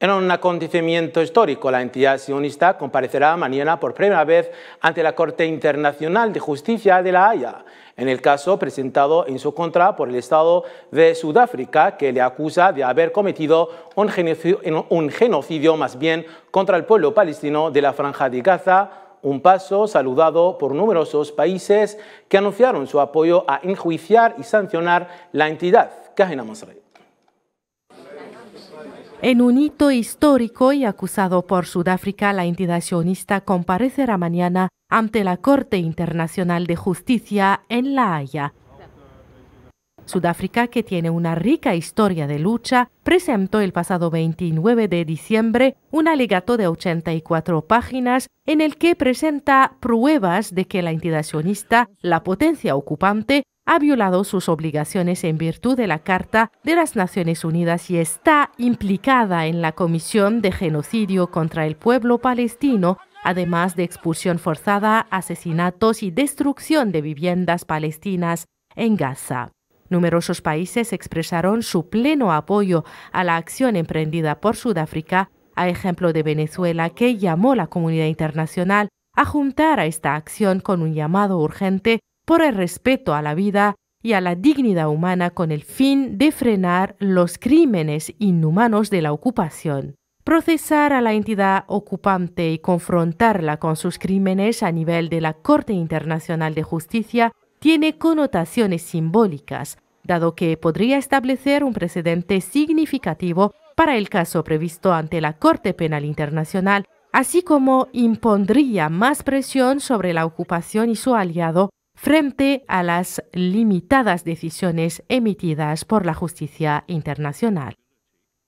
En un acontecimiento histórico, la entidad sionista comparecerá mañana por primera vez ante la Corte Internacional de Justicia de La Haya, en el caso presentado en su contra por el Estado de Sudáfrica, que le acusa de haber cometido un genocidio, más bien contra el pueblo palestino de la Franja de Gaza, un paso saludado por numerosos países que anunciaron su apoyo a enjuiciar y sancionar la entidad. Cajena en un hito histórico y acusado por Sudáfrica, la entidad sionista comparecerá mañana ante la Corte Internacional de Justicia en La Haya. Sudáfrica, que tiene una rica historia de lucha, presentó el pasado 29 de diciembre un alegato de 84 páginas en el que presenta pruebas de que la entidad sionista, la potencia ocupante, ha violado sus obligaciones en virtud de la Carta de las Naciones Unidas y está implicada en la comisión de genocidio contra el pueblo palestino además de expulsión forzada, asesinatos y destrucción de viviendas palestinas en Gaza. Numerosos países expresaron su pleno apoyo a la acción emprendida por Sudáfrica, a ejemplo de Venezuela, que llamó a la comunidad internacional a juntar a esta acción con un llamado urgente por el respeto a la vida y a la dignidad humana con el fin de frenar los crímenes inhumanos de la ocupación, procesar a la entidad ocupante y confrontarla con sus crímenes a nivel de la Corte Internacional de Justicia tiene connotaciones simbólicas, dado que podría establecer un precedente significativo para el caso previsto ante la Corte Penal Internacional, así como impondría más presión sobre la ocupación y su aliado frente a las limitadas decisiones emitidas por la justicia internacional.